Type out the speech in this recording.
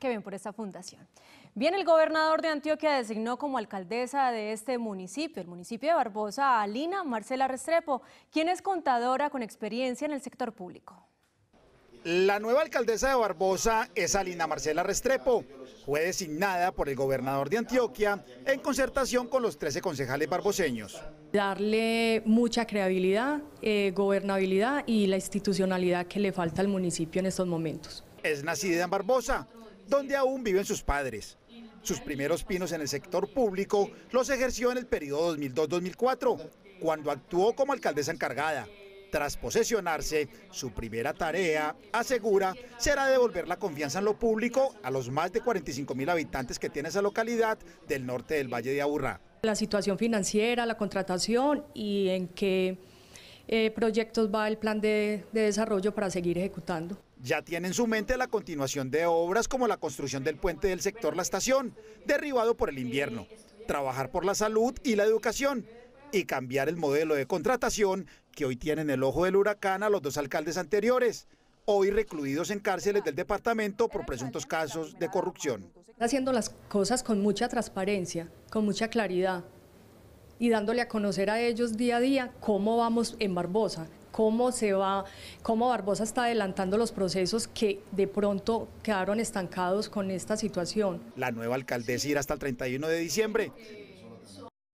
que ven por esta fundación. Bien, el gobernador de Antioquia designó como alcaldesa de este municipio, el municipio de Barbosa, a Alina Marcela Restrepo, quien es contadora con experiencia en el sector público. La nueva alcaldesa de Barbosa es Alina Marcela Restrepo. Fue designada por el gobernador de Antioquia en concertación con los 13 concejales barboseños. Darle mucha creabilidad, eh, gobernabilidad y la institucionalidad que le falta al municipio en estos momentos. Es nacida en Barbosa, donde aún viven sus padres. Sus primeros pinos en el sector público los ejerció en el periodo 2002-2004, cuando actuó como alcaldesa encargada. Tras posesionarse, su primera tarea, asegura, será devolver la confianza en lo público a los más de 45 mil habitantes que tiene esa localidad del norte del Valle de Aburrá. La situación financiera, la contratación y en que eh, proyectos va el plan de, de desarrollo para seguir ejecutando. Ya tiene en su mente la continuación de obras como la construcción del puente del sector La Estación, derribado por el invierno, trabajar por la salud y la educación y cambiar el modelo de contratación que hoy tienen el ojo del huracán a los dos alcaldes anteriores, hoy recluidos en cárceles del departamento por presuntos casos de corrupción. Haciendo las cosas con mucha transparencia, con mucha claridad, y dándole a conocer a ellos día a día cómo vamos en Barbosa, cómo se va, cómo Barbosa está adelantando los procesos que de pronto quedaron estancados con esta situación. La nueva alcaldesa irá hasta el 31 de diciembre